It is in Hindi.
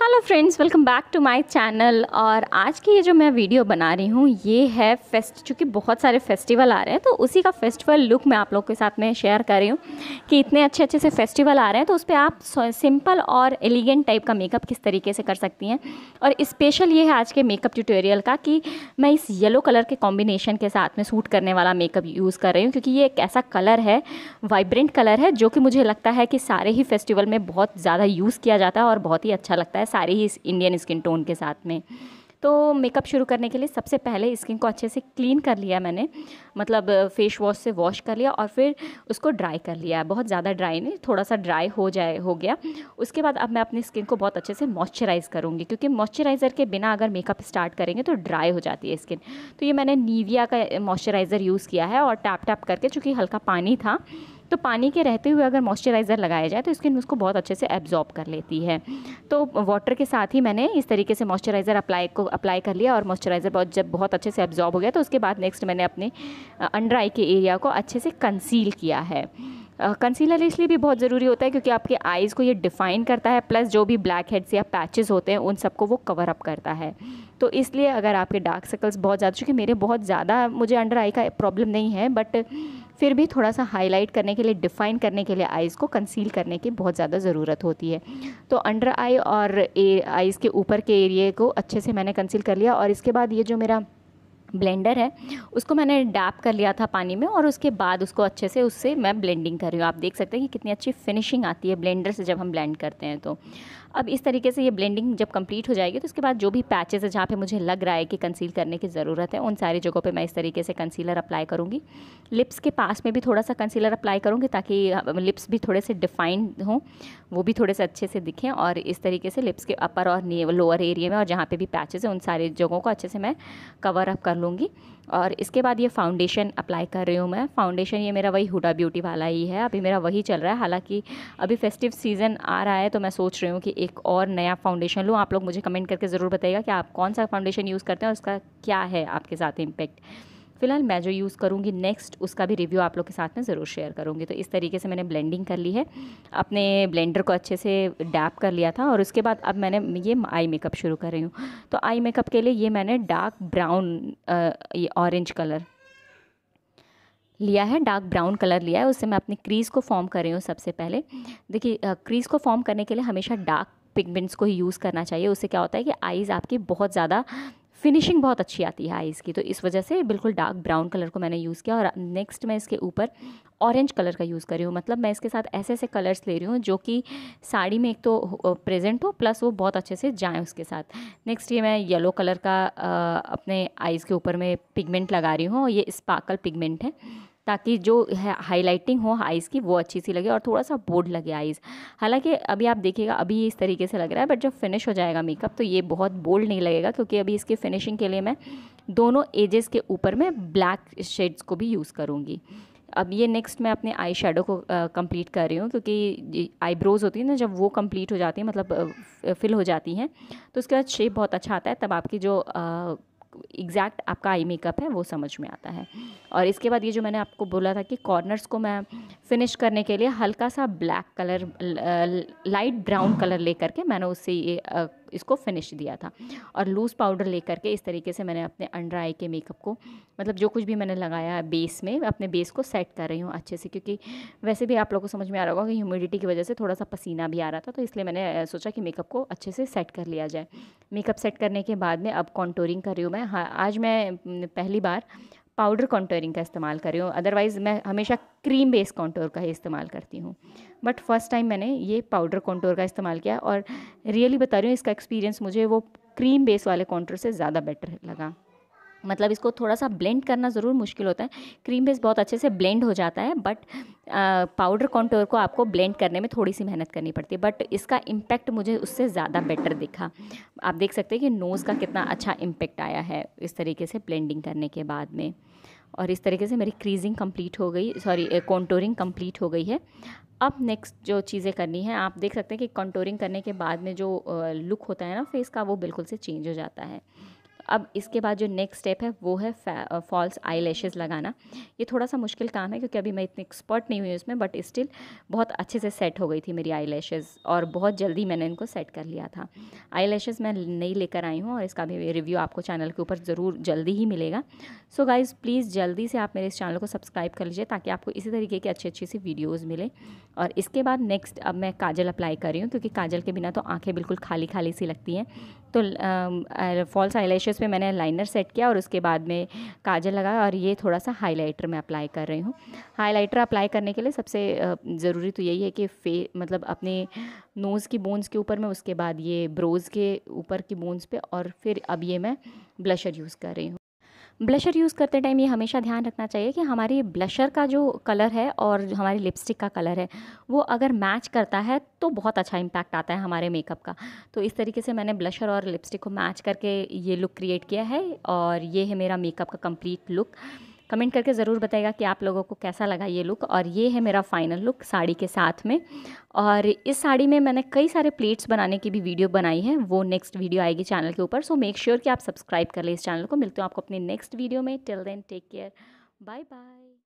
hello friends welcome back to my channel और आज की ये जो मैं वीडियो बना रही हूँ ये है फेस्ट चूँकि बहुत सारे फेस्टिवल आ रहे हैं तो उसी का फेस्टिवल लुक मैं आप लोग के साथ में शेयर कर रही हूँ कि इतने अच्छे अच्छे से फेस्टिवल आ रहे हैं तो उस पर आप सिंपल और एलिगेंट टाइप का मेकअप किस तरीके से कर सकती हैं और इस्पेशल ये है आज के मेकअप ट्यूटोरियल का कि मैं इस येलो कलर के कॉम्बिनेशन के साथ में सूट करने वाला मेकअप यूज़ कर रही हूँ क्योंकि ये एक ऐसा कलर है वाइब्रेंट कलर है जो कि मुझे लगता है कि सारे ही फेस्टिवल में बहुत ज़्यादा यूज़ किया जाता है और बहुत ही अच्छा लगता है सारे ही इंडियन स्किन टोन के साथ में तो मेकअप शुरू करने के लिए सबसे पहले स्किन को अच्छे से क्लीन कर लिया मैंने मतलब फेस वॉश से वॉश कर लिया और फिर उसको ड्राई कर लिया बहुत ज़्यादा ड्राई नहीं थोड़ा सा ड्राई हो जाए हो गया उसके बाद अब मैं अपनी स्किन को बहुत अच्छे से मॉइस्चराइज़ करूँगी क्योंकि मॉइस्चराइज़र के बिना अगर मेकअप स्टार्ट करेंगे तो ड्राई हो जाती है स्किन तो ये मैंने नीविया का मॉइस्चराइज़र यूज़ किया है और टैप टैप करके चूँकि हल्का पानी था तो पानी के रहते हुए अगर मॉइस्चराइज़र लगाया जाए तो स्किन उसको बहुत अच्छे से एब्जॉर्ब कर लेती है तो वाटर के साथ ही मैंने इस तरीके से मॉइस्चराइज़र अप्लाई को अप्लाई कर लिया और मॉइस्चराइज़र बहुत जब बहुत अच्छे से एब्जॉर्ब हो गया तो उसके बाद नेक्स्ट मैंने अपने अंडर आई के एरिया को अच्छे से कंसील किया है कंसीलर uh, इसलिए भी बहुत ज़रूरी होता है क्योंकि आपके आईज़ को ये डिफ़ाइन करता है प्लस जो भी ब्लैक हेड्स या पैचेस होते हैं उन सबको वो कवर अप करता है तो इसलिए अगर आपके डार्क सर्कल्स बहुत ज़्यादा चूँकि मेरे बहुत ज़्यादा मुझे अंडर आई का प्रॉब्लम नहीं है बट फिर भी थोड़ा सा हाईलाइट करने के लिए डिफ़ाइन करने के लिए आइज़ को कंसील करने की बहुत ज़्यादा ज़रूरत होती है तो अंडर आई और आइज़ के ऊपर के एरिए को अच्छे से मैंने कंसील कर लिया और इसके बाद ये जो मेरा ब्लेंडर है उसको मैंने डैप कर लिया था पानी में और उसके बाद उसको अच्छे से उससे मैं ब्लेंडिंग कर रही हूँ आप देख सकते हैं कि कितनी अच्छी फिनिशिंग आती है ब्लेंडर से जब हम ब्लेंड करते हैं तो अब इस तरीके से ये ब्लेंडिंग जब कंप्लीट हो जाएगी तो उसके बाद जो भी पैचेस है जहाँ पे मुझे लग रहा है कि कंसील करने की ज़रूरत है उन सारी जगहों पे मैं इस तरीके से कंसीलर अप्लाई करूँगी लिप्स के पास में भी थोड़ा सा कंसीलर अप्लाई करूँगी ताकि लिप्स भी थोड़े से डिफाइंड हों वो भी थोड़े से अच्छे से दिखें और इस तरीके से लिप्स के अपर और लोअर एरिए में और जहाँ पर भी पैचेज़ हैं उन सारी जगहों को अच्छे से मैं कवर अप कर लूँगी और इसके बाद ये फाउंडेशन अप्लाई कर रही हूँ मैं फाउंडेशन ये मेरा वही हुडा ब्यूटी वाला ही है अभी मेरा वही चल रहा है हालांकि अभी फेस्टिव सीज़न आ रहा है तो मैं सोच रही हूँ कि एक और नया फाउंडेशन लूँ आप लोग मुझे कमेंट करके ज़रूर बताइएगा कि आप कौन सा फाउंडेशन यूज़ करते हैं और उसका क्या है आपके साथ इम्पेक्ट फिलहाल मैं जो यूज़ करूँगी नेक्स्ट उसका भी रिव्यू आप लोग के साथ में ज़रूर शेयर करूँगी तो इस तरीके से मैंने ब्लेंडिंग कर ली है अपने ब्लेंडर को अच्छे से डैप कर लिया था और उसके बाद अब मैंने ये आई मेकअप शुरू कर रही हूँ तो आई मेकअप के लिए ये मैंने डार्क ब्राउन ये ऑरेंज कलर लिया है डार्क ब्राउन कलर लिया है उससे मैं अपनी क्रीज़ को फॉर्म कर रही हूँ सबसे पहले देखिए क्रीज़ को फॉर्म करने के लिए हमेशा डार्क पिगमेंट्स को ही यूज़ करना चाहिए उससे क्या होता है कि आइज़ आपकी बहुत ज़्यादा फिनिशिंग बहुत अच्छी आती है आईज़ की तो इस वजह से बिल्कुल डार्क ब्राउन कलर को मैंने यूज़ किया और नेक्स्ट मैं इसके ऊपर ऑरेंज कलर का यूज़ कर रही हूँ मतलब मैं इसके साथ ऐसे ऐसे कलर्स ले रही हूँ जो कि साड़ी में एक तो प्रेजेंट हो प्लस वो बहुत अच्छे से जाएँ उसके साथ नेक्स्ट ये मैं येलो कलर का अपने आइज़ के ऊपर में पिगमेंट लगा रही हूँ और ये स्पार्कल पिगमेंट है ताकि जो हाईलाइटिंग हो आइज़ की वो अच्छी सी लगे और थोड़ा सा बोल्ड लगे आइज़ हालांकि अभी आप देखिएगा अभी इस तरीके से लग रहा है बट जब फिनिश हो जाएगा मेकअप तो ये बहुत बोल्ड नहीं लगेगा क्योंकि अभी इसके फिनिशिंग के लिए मैं दोनों एजेस के ऊपर मैं ब्लैक शेड्स को भी यूज़ करूँगी अब ये नेक्स्ट मैं अपने आई शेडो को कंप्लीट कर रही हूँ क्योंकि आईब्रोज़ होती है ना जब वो कंप्लीट हो जाती है मतलब फिल हो जाती हैं तो उसके बाद शेप बहुत अच्छा आता है तब आपकी जो आ, एग्जैक्ट आपका आई मेकअप है वो समझ में आता है और इसके बाद ये जो मैंने आपको बोला था कि कॉर्नर्स को मैं फिनिश करने के लिए हल्का सा black colour light brown colour ले करके मैंने उससे ये इसको फिनिश दिया था और लूज़ पाउडर ले करके इस तरीके से मैंने अपने अंडर आई के मेकअप को मतलब जो कुछ भी मैंने लगाया है बेस में अपने बेस को सेट कर रही हूँ अच्छे से क्योंकि वैसे भी आप लोगों को समझ में आ रहा होगा कि ह्यूमिडिटी की वजह से थोड़ा सा पसीना भी आ रहा था तो इसलिए मैंने सोचा कि मेकअप को अच्छे से सेट कर लिया जाए मेकअप सेट करने के बाद में अब कॉन्टोरिंग कर रही हूँ मैं हाँ आज मैं पहली बार पाउडर कॉन्टोरिंग का इस्तेमाल कर रही हूँ अदरवाइज़ मैं हमेशा क्रीम बेस कॉन्टोर का ही इस्तेमाल करती हूँ बट फर्स्ट टाइम मैंने ये पाउडर कॉन्टोर का इस्तेमाल किया और रियली बता रही हूँ इसका एक्सपीरियंस मुझे वो क्रीम बेस वाले कॉन्टोर से ज़्यादा बेटर लगा मतलब इसको थोड़ा सा ब्लेंड करना ज़रूर मुश्किल होता है क्रीम बेस बहुत अच्छे से ब्लेंड हो जाता है बट पाउडर कॉन्टोर को आपको ब्लेंड करने में थोड़ी सी मेहनत करनी पड़ती है बट इसका इम्पैक्ट मुझे उससे ज़्यादा बेटर दिखा आप देख सकते हैं कि नोज़ का कितना अच्छा इम्पैक्ट आया है इस तरीके से ब्लेंडिंग करने के बाद में और इस तरीके से मेरी क्रीजिंग कंप्लीट हो गई सॉरी कॉन्टोरिंग कंप्लीट हो गई है अब नेक्स्ट जो चीज़ें करनी है आप देख सकते हैं कि कॉन्टोरिंग करने के बाद में जो लुक होता है ना फेस का वो बिल्कुल से चेंज हो जाता है अब इसके बाद जो नेक्स्ट स्टेप है वो है फॉल्स आई लेशेज़ लगाना ये थोड़ा सा मुश्किल काम है क्योंकि अभी मैं इतनी एक्सपर्ट नहीं हुई उसमें बट स्टिल बहुत अच्छे से सेट हो गई थी मेरी आई लेशेज़ और बहुत जल्दी मैंने इनको सेट कर लिया था आई लैशेज़ मैं नई लेकर आई हूँ और इसका भी रिव्यू आपको चैनल के ऊपर ज़रूर जल्दी ही मिलेगा सो गाइज़ प्लीज़ जल्दी से आप मेरे इस चैनल को सब्सक्राइब कर लीजिए ताकि आपको इसी तरीके की अच्छी अच्छी सी वीडियोज़ मिले और इसके बाद नेक्स्ट अब मैं काजल अप्लाई कर रही हूँ क्योंकि काजल के बिना तो आँखें बिल्कुल खाली खाली सी लगती हैं तो फॉल्स um, आई uh, उस पर मैंने लाइनर सेट किया और उसके बाद में काजल लगाया और ये थोड़ा सा हाईलाइटर मैं अप्लाई कर रही हूँ हाईलाइटर अप्लाई करने के लिए सबसे ज़रूरी तो यही है कि फे मतलब अपने नोज़ की बोन्स के ऊपर मैं उसके बाद ये ब्रोज़ के ऊपर की बोन्स पे और फिर अब ये मैं ब्लशर यूज़ कर रही हूँ ब्लशर यूज़ करते टाइम ये हमेशा ध्यान रखना चाहिए कि हमारी ब्लशर का जो कलर है और हमारी लिपस्टिक का कलर है वो अगर मैच करता है तो बहुत अच्छा इम्पैक्ट आता है हमारे मेकअप का तो इस तरीके से मैंने ब्लशर और लिपस्टिक को मैच करके ये लुक क्रिएट किया है और ये है मेरा मेकअप का कम्प्लीट लुक कमेंट करके ज़रूर बताएगा कि आप लोगों को कैसा लगा ये लुक और ये है मेरा फाइनल लुक साड़ी के साथ में और इस साड़ी में मैंने कई सारे प्लेट्स बनाने की भी वीडियो बनाई है वो नेक्स्ट वीडियो आएगी चैनल के ऊपर सो मेक श्योर कि आप सब्सक्राइब कर लें इस चैनल को मिलते हो आपको अपने नेक्स्ट वीडियो में till then take care bye bye